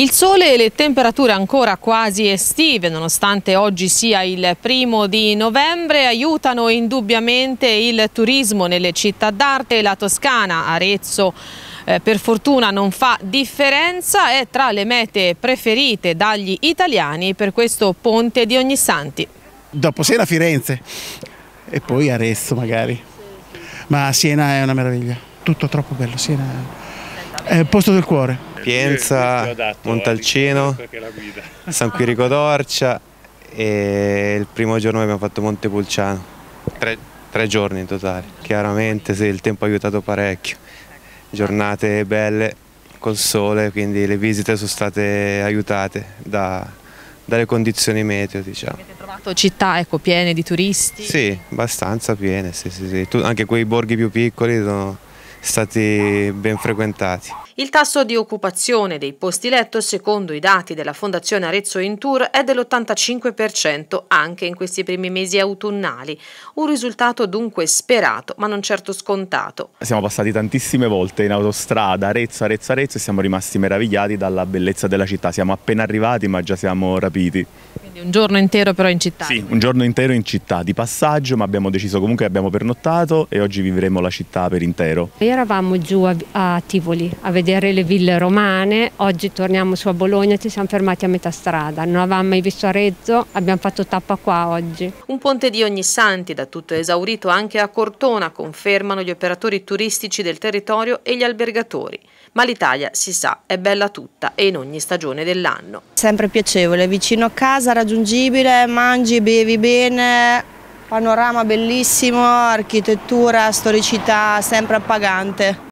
Il sole e le temperature ancora quasi estive, nonostante oggi sia il primo di novembre, aiutano indubbiamente il turismo nelle città d'arte, la Toscana, Arezzo, eh, per fortuna non fa differenza, è tra le mete preferite dagli italiani per questo ponte di ogni santi. Dopo sera Firenze e poi Arezzo magari, ma Siena è una meraviglia, tutto troppo bello, Siena è il posto del cuore. Sapienza, Montalcino, San Quirico d'Orcia e il primo giorno abbiamo fatto Montepulciano, tre, tre giorni in totale. Chiaramente sì, il tempo ha aiutato parecchio, giornate belle col sole, quindi le visite sono state aiutate da, dalle condizioni meteo. Diciamo. Avete trovato città ecco, piene di turisti? Sì, abbastanza piene, sì, sì, sì. Tu, anche quei borghi più piccoli sono stati ben frequentati. Il tasso di occupazione dei posti letto, secondo i dati della Fondazione Arezzo in Tour, è dell'85% anche in questi primi mesi autunnali. Un risultato dunque sperato, ma non certo scontato. Siamo passati tantissime volte in autostrada Arezzo, Arezzo, Arezzo e siamo rimasti meravigliati dalla bellezza della città. Siamo appena arrivati ma già siamo rapiti. Quindi un giorno intero però in città? Sì, un giorno intero in città, di passaggio, ma abbiamo deciso comunque che abbiamo pernottato e oggi vivremo la città per intero. Eravamo giù a, a Tivoli a vedere le ville romane, oggi torniamo su a Bologna e ci siamo fermati a metà strada, non avevamo mai visto Arezzo, abbiamo fatto tappa qua oggi. Un ponte di ogni santi, da tutto esaurito anche a Cortona, confermano gli operatori turistici del territorio e gli albergatori. Ma l'Italia, si sa, è bella tutta e in ogni stagione dell'anno. Sempre piacevole, vicino a casa, raggiungibile, mangi, bevi bene, panorama bellissimo, architettura, storicità sempre appagante.